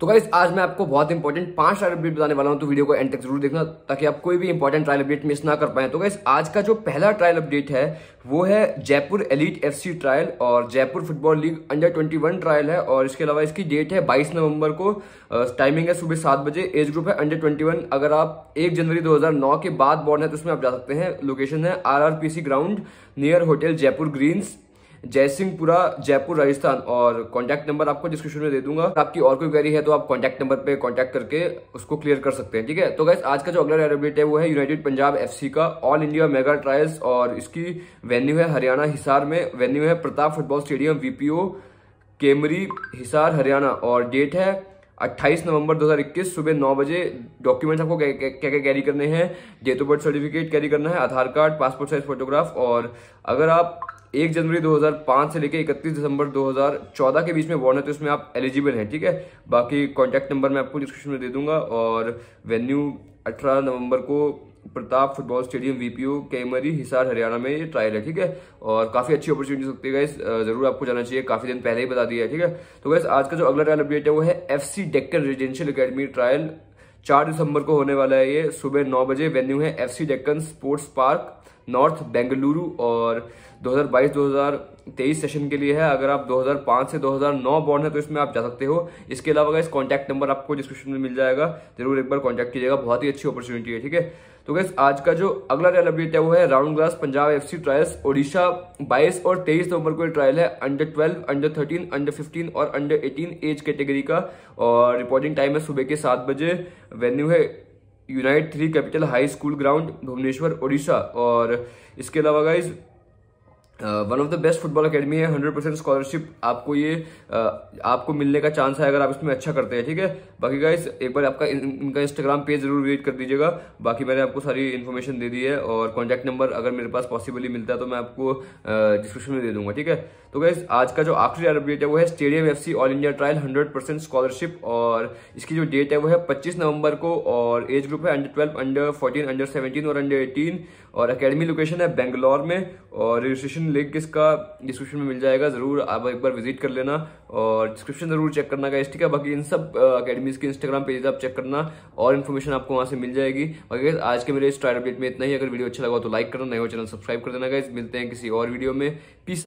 तो गाइस आज मैं आपको बहुत इंपॉर्टेंट पांच ट्रायल अपडेट बताने वाला हूं तो वीडियो को एंड तक जरूर देखना ताकि आप कोई भी इंपॉर्टेंट ट्रायल अपडेट मिस ना कर पाए तो गाइस आज का जो पहला ट्रायल अपडेट है वो है जयपुर एलिट एफसी ट्रायल और Jaipur football league under 21 trial है और इसके अलावा इसकी डेट है बाईस नवंबर को टाइमिंग है सुबह सात बजे एज ग्रुप है अंडर ट्वेंटी अगर आप एक जनवरी दो के बाद बॉर्न है तो उसमें आप जा सकते हैं लोकेशन है R ground near hotel Jaipur greens Jaisinghpura Jaipur Rajasthan और कॉन्टैक्ट नंबर आपको डिस्क्रिप्शन में दे दूंगा आपकी और कोई क्वेरी है तो आप कॉन्टैक्ट नंबर पर कॉन्टैक्ट करके उसको क्लियर कर सकते हैं ठीक है तो गैस आज का जो अगला एयरबेट है वो है यूनाइटेड पंजाब एफ का ऑल इंडिया मेगा ट्रायल्स और इसकी वेन्यू है हरियाणा हिसार में वेन्यू है Pratap football stadium VPO Kemri Hisar Haryana और डेट है 28 नवंबर 2021 सुबह नौ बजे डॉक्यूमेंट्स आपको क्या क्या क्या कैरी करने हैं date of birth certificate carry करना है Aadhaar card passport size photograph और अगर आप एक जनवरी 2005 से लेकर 31 दिसंबर 2014 के बीच में है तो इसमें आप एलिजिबल हैं ठीक है बाकी कॉन्टैक्ट नंबर मैं आपको डिस्क्रिप्शन में दे दूंगा और वेन्यू 18 नवंबर को Pratap football stadium VPO Kaimri Hisar Haryana में ये ट्रायल है ठीक है और काफी अच्छी अपॉर्चुनिटी सकती है जरूर आपको जाना चाहिए काफी दिन पहले ही बता दिया है ठीक है तो गाइस आज का जो अगला ट्रायल अपडेट है वो है F C Deccan residential academy trial चार दिसंबर को होने वाला है ये सुबह नौ बजे वेन्यू है F C Deccan sports park north Bengaluru और 2022-2023 सेशन के लिए है अगर आप 2005 से 2009 बॉन्ड है तो इसमें आप जा सकते हो इसके अलावा का इस कॉन्टैक्ट नंबर आपको डिस्क्रिप्शन में मिल जाएगा जरूर एक बार कॉन्टैक्ट कीजिएगा बहुत ही अच्छी अपॉर्चुनिटी है ठीक है तो गैस आज का जो अगला ट्रायल अपडेट है वो है round glass Punjab C trials Odisha बाईस और तेईस नवंबर को ट्रायल है under twelve under thirteen under fifteen और अंडर एटीन एज कैटेगरी का और रिपोर्टिंग टाइम है सुबह के सात बजे वेन्यू है unit three capital high school ground Bhubaneswar Odisha और इसके अलावा guys one of the best football academy है हंड्रेड परसेंट स्कॉलरशिप आपको ये uh, आपको मिलने का चांस है अगर आप इसमें अच्छा करते हैं ठीक है बाकी गाइस एक बार आपका इन, इनका इंस्टाग्राम पेज जरूर विजिट कर दीजिएगा बाकी मैंने आपको सारी इन्फॉर्मेशन दे दी है और कॉन्टैक्ट नंबर अगर मेरे पास पॉसिबली मिलता है तो मैं आपको डिस्क्रिप्शन uh, में दे दूंगा ठीक है तो गाइस आज का जो आखिरी अपडेट है वो है stadium F all India trial hundred scholarship और इसकी जो डेट है वो है पच्चीस नवंबर को और एज ग्रुप है under twelve under fourteen under seventeen और अंडर एटीन और अकेडमी लोकेशन है बेंगलोर में और रजिस्ट्रेशन लिंक इसका डिस्क्रिप्शन में मिल जाएगा ज़रूर आप एक बार विजिट कर लेना और डिस्क्रिप्शन ज़रूर चेक करना गाइस ठीक है बाकी इन सब अकेडमीज़ के इंस्टाग्राम पेज आप चेक करना और इन्फॉर्मेशन आपको वहाँ से मिल जाएगी बाकी आज के मेरे इस ट्रायल अपडेट में इतना ही अगर वीडियो अच्छा लगा तो लाइक करना नए हो चैनल सब्सक्राइब कर देना गाइस मिलते हैं किसी और वीडियो में पीस